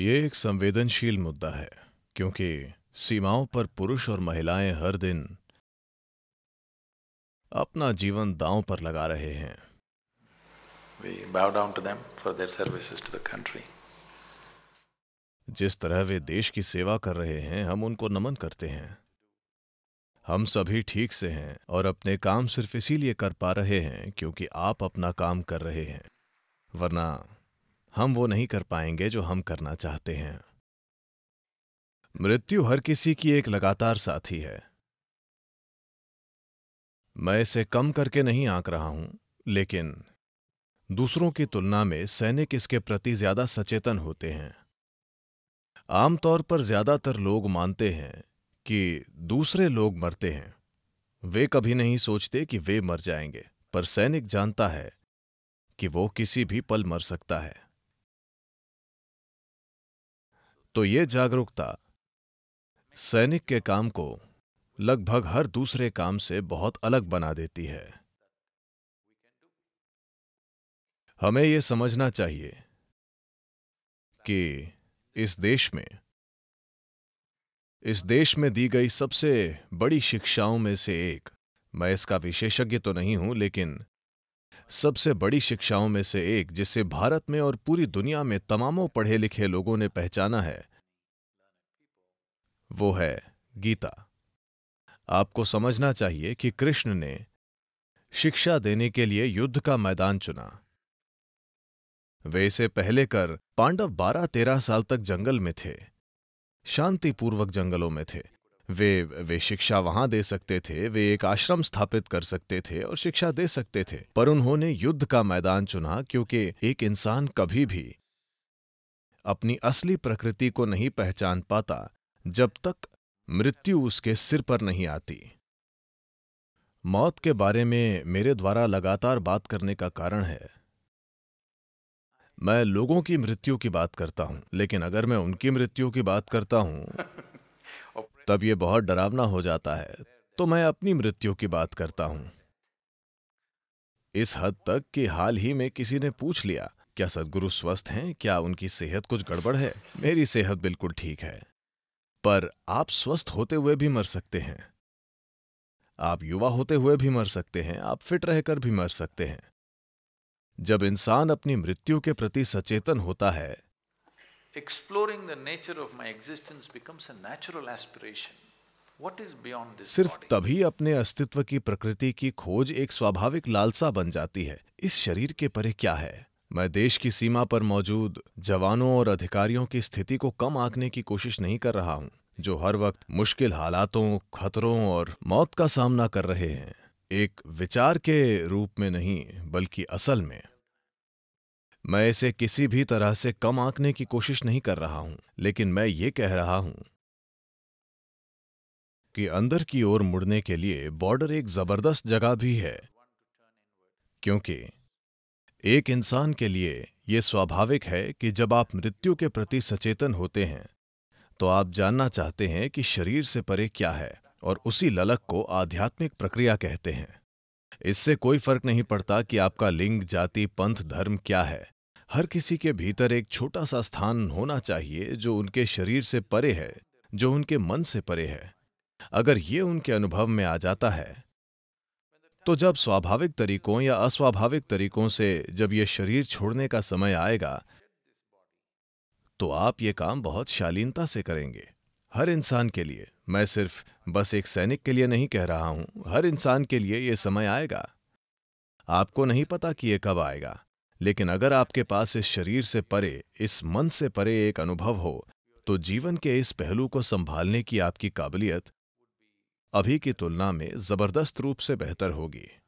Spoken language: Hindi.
ये एक संवेदनशील मुद्दा है क्योंकि सीमाओं पर पुरुष और महिलाएं हर दिन अपना जीवन दांव पर लगा रहे हैं We bow down to them for their services to the country. जिस तरह वे देश की सेवा कर रहे हैं हम उनको नमन करते हैं हम सभी ठीक से हैं और अपने काम सिर्फ इसीलिए कर पा रहे हैं क्योंकि आप अपना काम कर रहे हैं वरना हम वो नहीं कर पाएंगे जो हम करना चाहते हैं मृत्यु हर किसी की एक लगातार साथी है मैं इसे कम करके नहीं आंक रहा हूं लेकिन दूसरों की तुलना में सैनिक इसके प्रति ज्यादा सचेतन होते हैं आमतौर पर ज्यादातर लोग मानते हैं कि दूसरे लोग मरते हैं वे कभी नहीं सोचते कि वे मर जाएंगे पर सैनिक जानता है कि वो किसी भी पल मर सकता है तो ये जागरूकता सैनिक के काम को लगभग हर दूसरे काम से बहुत अलग बना देती है हमें यह समझना चाहिए कि इस देश में इस देश में दी गई सबसे बड़ी शिक्षाओं में से एक मैं इसका विशेषज्ञ तो नहीं हूं लेकिन सबसे बड़ी शिक्षाओं में से एक जिसे भारत में और पूरी दुनिया में तमामों पढ़े लिखे लोगों ने पहचाना है वो है गीता आपको समझना चाहिए कि कृष्ण ने शिक्षा देने के लिए युद्ध का मैदान चुना वे इसे पहले कर पांडव बारह तेरह साल तक जंगल में थे शांतिपूर्वक जंगलों में थे वे वे शिक्षा वहां दे सकते थे वे एक आश्रम स्थापित कर सकते थे और शिक्षा दे सकते थे पर उन्होंने युद्ध का मैदान चुना क्योंकि एक इंसान कभी भी अपनी असली प्रकृति को नहीं पहचान पाता जब तक मृत्यु उसके सिर पर नहीं आती मौत के बारे में मेरे द्वारा लगातार बात करने का कारण है मैं लोगों की मृत्यु की बात करता हूं लेकिन अगर मैं उनकी मृत्यु की बात करता हूं तब ये बहुत डरावना हो जाता है तो मैं अपनी मृत्यु की बात करता हूं इस हद तक कि हाल ही में किसी ने पूछ लिया क्या सदगुरु स्वस्थ हैं क्या उनकी सेहत कुछ गड़बड़ है मेरी सेहत बिल्कुल ठीक है पर आप स्वस्थ होते हुए भी मर सकते हैं आप युवा होते हुए भी मर सकते हैं आप फिट रहकर भी मर सकते हैं जब इंसान अपनी मृत्यु के प्रति सचेतन होता है exploring the nature of my existence becomes a natural aspiration. What is beyond this सिर्फ तभी अपने अस्तित्व की प्रकृति की खोज एक स्वाभाविक लालसा बन जाती है इस शरीर के परे क्या है मैं देश की सीमा पर मौजूद जवानों और अधिकारियों की स्थिति को कम आंकने की कोशिश नहीं कर रहा हूं जो हर वक्त मुश्किल हालातों खतरों और मौत का सामना कर रहे हैं एक विचार के रूप में नहीं बल्कि असल में मैं इसे किसी भी तरह से कम आंकने की कोशिश नहीं कर रहा हूं लेकिन मैं ये कह रहा हूं कि अंदर की ओर मुड़ने के लिए बॉर्डर एक जबरदस्त जगह भी है क्योंकि एक इंसान के लिए यह स्वाभाविक है कि जब आप मृत्यु के प्रति सचेतन होते हैं तो आप जानना चाहते हैं कि शरीर से परे क्या है और उसी ललक को आध्यात्मिक प्रक्रिया कहते हैं इससे कोई फर्क नहीं पड़ता कि आपका लिंग जाति पंथ धर्म क्या है हर किसी के भीतर एक छोटा सा स्थान होना चाहिए जो उनके शरीर से परे है जो उनके मन से परे है अगर ये उनके अनुभव में आ जाता है तो जब स्वाभाविक तरीकों या अस्वाभाविक तरीकों से जब ये शरीर छोड़ने का समय आएगा तो आप ये काम बहुत शालीनता से करेंगे हर इंसान के लिए मैं सिर्फ बस एक सैनिक के लिए नहीं कह रहा हूं हर इंसान के लिए यह समय आएगा आपको नहीं पता कि यह कब आएगा लेकिन अगर आपके पास इस शरीर से परे इस मन से परे एक अनुभव हो तो जीवन के इस पहलू को संभालने की आपकी काबिलियत अभी की तुलना में जबरदस्त रूप से बेहतर होगी